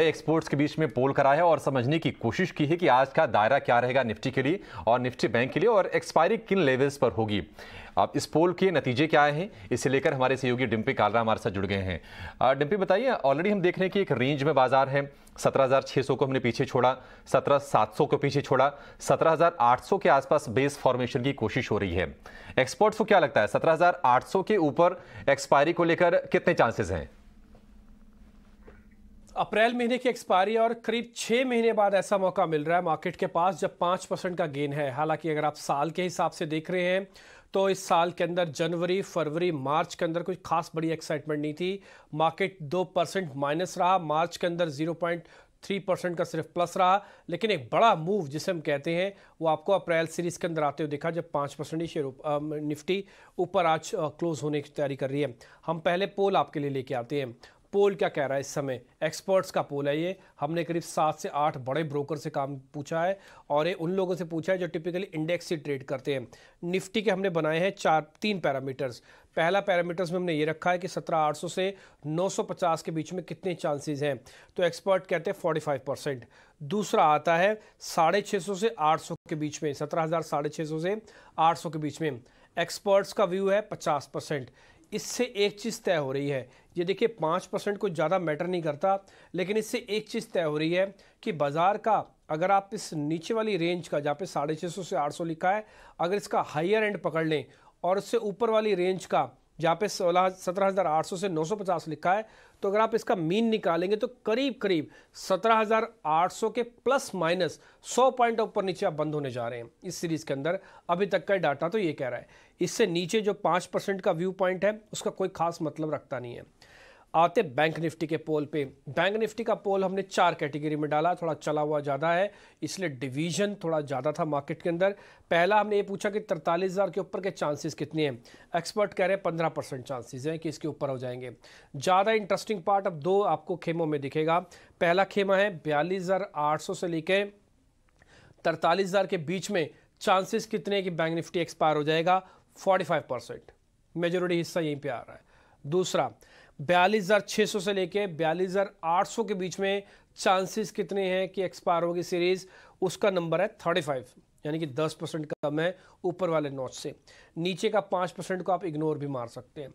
कई एक्सपोर्ट्स के बीच में पोल कराया और समझने की कोशिश की है कि आज का दायरा क्या रहेगा निफ्टी के लिए और निफ्टी बैंक के लिए और एक्सपायरी किन लेवल्स पर होगी अब इस पोल के नतीजे क्या आए हैं इसे लेकर हमारे सहयोगी डिम्पी कालरा हमारे साथ जुड़ गए हैं डिम्पी बताइए ऑलरेडी हम देख रहे हैं कि एक रेंज में बाजार है 17,600 को हमने पीछे छोड़ा 17,700 को पीछे छोड़ा 17,800 के आसपास बेस फॉर्मेशन की कोशिश हो रही है एक्सपोर्ट्स को क्या लगता है 17,800 के ऊपर एक्सपायरी को लेकर कितने चांसेस हैं अप्रैल महीने की एक्सपायरी और करीब छः महीने बाद ऐसा मौका मिल रहा है मार्केट के पास जब पाँच परसेंट का गेन है हालांकि अगर आप साल के हिसाब से देख रहे हैं तो इस साल के अंदर जनवरी फरवरी मार्च के अंदर कुछ खास बड़ी एक्साइटमेंट नहीं थी मार्केट दो परसेंट माइनस रहा मार्च के अंदर जीरो पॉइंट थ्री परसेंट का सिर्फ प्लस रहा लेकिन एक बड़ा मूव जिसे हम कहते हैं वो आपको अप्रैल सीरीज के अंदर आते हुए देखा जब पाँच परसेंट ही शेयर निफ्टी ऊपर आज क्लोज होने की तैयारी कर रही है हम पहले पोल आपके लिए लेके आते हैं पोल क्या कह रहा है इस समय एक्सपर्ट्स का पोल है ये हमने करीब सात से आठ बड़े ब्रोकर से काम पूछा है और ये उन लोगों से पूछा है जो टिपिकली इंडेक्स से ट्रेड करते हैं निफ्टी के हमने बनाए हैं चार तीन पैरामीटर्स पहला पैरामीटर्स में हमने ये रखा है कि 17800 से 950 के बीच में कितने चांसेस हैं तो एक्सपर्ट कहते हैं 45 परसेंट दूसरा आता है साढ़े छः सौ से 800 के बीच में सत्रह हज़ार साढ़े छः सौ से 800 के बीच में एक्सपर्ट्स का व्यू है 50 परसेंट इससे एक चीज़ तय हो रही है ये देखिए पाँच परसेंट कुछ ज़्यादा मैटर नहीं करता लेकिन इससे एक चीज़ तय हो रही है कि बाज़ार का अगर आप इस नीचे वाली रेंज का जहाँ पे साढ़े छः सौ से आठ सौ लिखा है अगर इसका हायर एंड पकड़ लें और उससे ऊपर वाली रेंज का जहाँ पे सोलह सत्रह हज़ार आठ सौ से नौ सौ पचास लिखा है तो अगर आप इसका मीन निकालेंगे तो करीब करीब सत्रह हज़ार आठ सौ के प्लस माइनस सौ पॉइंट ऊपर नीचे आप बंद होने जा रहे हैं इस सीरीज़ के अंदर अभी तक का डाटा तो ये कह रहा है इससे नीचे जो पाँच परसेंट का व्यू पॉइंट है उसका कोई खास मतलब रखता नहीं है आते बैंक निफ्टी के पोल पे बैंक निफ्टी का पोल हमने चार कैटेगरी में डाला थोड़ा चला हुआ ज़्यादा है इसलिए डिवीजन थोड़ा ज़्यादा था मार्केट के अंदर पहला हमने ये पूछा कि तरतालीस के ऊपर के चांसेस कितने हैं एक्सपर्ट कह रहे हैं पंद्रह परसेंट चांसेज हैं कि इसके ऊपर हो जाएंगे ज़्यादा इंटरेस्टिंग पार्ट अब दो आपको खेमों में दिखेगा पहला खेमा है बयालीस से लेके तरतालीस के बीच में चांसेस कितने कि बैंक निफ्टी एक्सपायर हो जाएगा फोर्टी परसेंट मेजोरिटी हिस्सा यहीं पर आ रहा है दूसरा बयालीस से लेके बयालीस के बीच में चांसेस कितने हैं कि एक्सपायर होगी सीरीज उसका नंबर है थर्टी फाइव यानी कि दस परसेंट कम है ऊपर वाले नोट से नीचे का 5 परसेंट को आप इग्नोर भी मार सकते हैं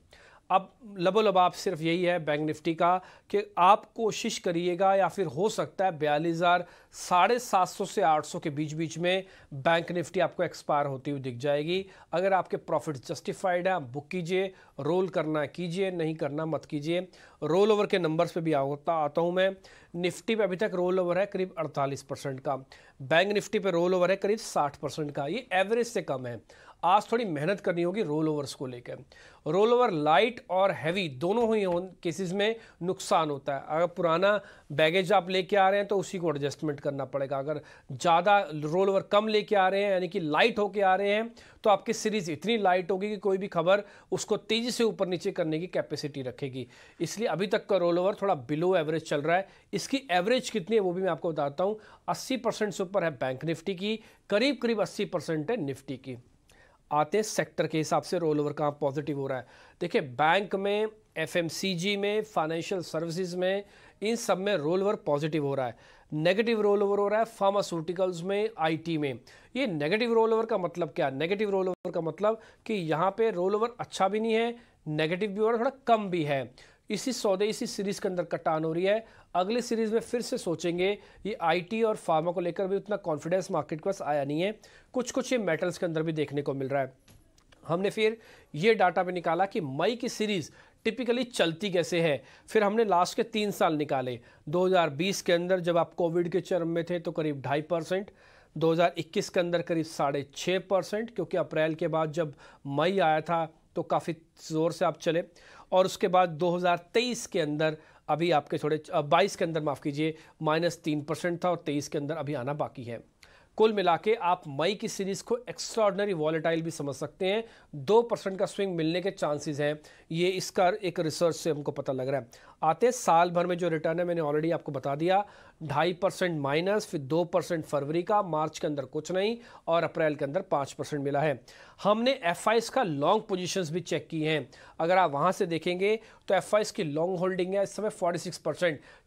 अब लब आप सिर्फ यही है बैंक निफ्टी का कि आप कोशिश करिएगा या फिर हो सकता है बयालीस हज़ार साढ़े सात सौ से आठ सौ के बीच बीच में बैंक निफ्टी आपको एक्सपायर होती हुई दिख जाएगी अगर आपके प्रॉफिट जस्टिफाइड है बुक कीजिए रोल करना कीजिए नहीं करना मत कीजिए रोल ओवर के नंबर्स पे भी आता आता हूँ मैं निफ्टी पे अभी तक रोल ओवर है करीब 48 परसेंट का बैंक निफ्टी पे रोल ओवर है करीब 60 परसेंट का ये एवरेज से कम है आज थोड़ी मेहनत करनी होगी रोल ओवर्स को लेकर रोल ओवर लाइट और हैवी दोनों ही केसेस में नुकसान होता है अगर पुराना बैगेज आप लेके आ रहे हैं तो उसी को एडजस्टमेंट करना पड़ेगा अगर ज़्यादा रोल ओवर कम लेके आ रहे हैं यानी कि लाइट होके आ रहे हैं तो आपकी सीरीज़ इतनी लाइट होगी कि कोई भी खबर उसको तेज़ी से ऊपर नीचे करने की कैपेसिटी रखेगी इसलिए अभी तक का रोल ओवर थोड़ा बिलो एवरेज चल रहा है इसकी एवरेज कितनी है वो भी मैं आपको बताता हूँ अस्सी परसेंट से ऊपर है बैंक निफ्टी की करीब करीब अस्सी परसेंट है निफ्टी की आते सेक्टर के हिसाब से रोल ओवर कहाँ पॉजिटिव हो रहा है देखिए बैंक में एफएमसीजी में फाइनेंशियल सर्विसेज में इन सब में रोल ओवर पॉजिटिव हो रहा है नेगेटिव रोल ओवर हो रहा है फार्मास्यूटिकल्स में आईटी में ये नेगेटिव रोल ओवर का मतलब क्या नेगेटिव रोल ओवर का मतलब कि यहाँ पे रोल ओवर अच्छा भी नहीं है नेगेटिव भी हो रहा है थोड़ा कम भी है इसी सौदे इसी सीरीज़ के अंदर कटान हो रही है अगली सीरीज़ में फिर से सोचेंगे ये आईटी और फार्मा को लेकर भी उतना कॉन्फिडेंस मार्केट के पास आया नहीं है कुछ कुछ ये मेटल्स के अंदर भी देखने को मिल रहा है हमने फिर ये डाटा भी निकाला कि मई की सीरीज़ टिपिकली चलती कैसे है फिर हमने लास्ट के तीन साल निकाले 2020 के अंदर जब आप कोविड के चरम में थे तो करीब ढाई परसेंट 2021 के अंदर करीब साढ़े छः परसेंट क्योंकि अप्रैल के बाद जब मई आया था तो काफ़ी ज़ोर से आप चले और उसके बाद 2023 के अंदर अभी आपके थोड़े 22 के अंदर माफ़ कीजिए माइनस तीन परसेंट था और 23 के अंदर अभी आना बाकी है कुल मिला के आप मई की सीरीज को एक्स्ट्रॉर्डनरी वॉलेटाइल भी समझ सकते हैं दो परसेंट का स्विंग मिलने के चांसेस हैं ये इसका एक रिसर्च से हमको पता लग रहा है आते साल भर में जो रिटर्न है मैंने ऑलरेडी आपको बता दिया ढाई परसेंट माइनस फिर दो परसेंट फरवरी का मार्च के अंदर कुछ नहीं और अप्रैल के अंदर पाँच परसेंट मिला है हमने एफ का लॉन्ग पोजिशन भी चेक की हैं अगर आप वहाँ से देखेंगे तो एफ की लॉन्ग होल्डिंग है इस समय फोर्टी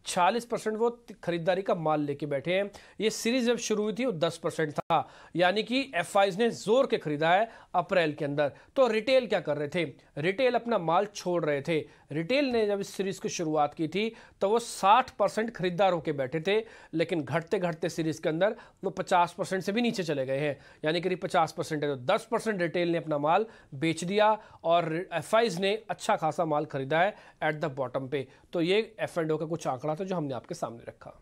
छियालीस परसेंट वो खरीदारी का माल लेके बैठे हैं ये सीरीज जब शुरू हुई थी वो दस परसेंट था यानी कि एफ ने जोर के खरीदा है अप्रैल के अंदर तो रिटेल क्या कर रहे थे रिटेल अपना माल छोड़ रहे थे रिटेल ने जब इस सीरीज की शुरुआत की थी तो वो साठ परसेंट खरीदार होकर बैठे थे लेकिन घटते घटते सीरीज के अंदर वो पचास परसेंट से भी नीचे चले गए हैं यानी करीब पचास परसेंट है तो दस परसेंट रिटेल ने अपना माल बेच दिया और एफ ने अच्छा खासा माल खरीदा है एट द बॉटम पे तो ये एफ एंड का कुछ आंकड़ा आंकड़ा था जो हमने आपके सामने रखा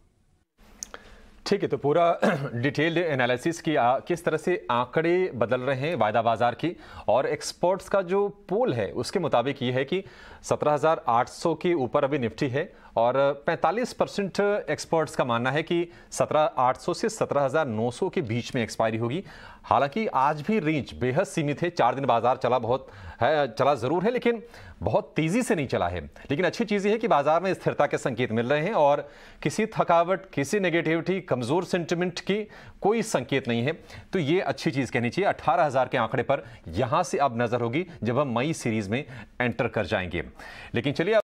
ठीक है तो पूरा डिटेल्ड एनालिसिस की आ, किस तरह से आंकड़े बदल रहे हैं वायदा बाजार की और एक्सपोर्ट्स का जो पोल है उसके मुताबिक ये है कि 17,800 के ऊपर अभी निफ्टी है और 45 परसेंट एक्सपर्ट्स का मानना है कि 17,800 से 17,900 के बीच में एक्सपायरी होगी हालांकि आज भी रेंज बेहद सीमित है चार दिन बाजार चला बहुत है चला ज़रूर है लेकिन बहुत तेज़ी से नहीं चला है लेकिन अच्छी चीज़ है कि बाजार में स्थिरता के संकेत मिल रहे हैं और किसी थकावट किसी नेगेटिविटी कमज़ोर सेंटिमेंट की कोई संकेत नहीं है तो ये अच्छी चीज़ कहनी चाहिए अट्ठारह हज़ार के आंकड़े पर यहाँ से अब नज़र होगी जब हम मई सीरीज़ में एंटर कर जाएंगे लेकिन चलिए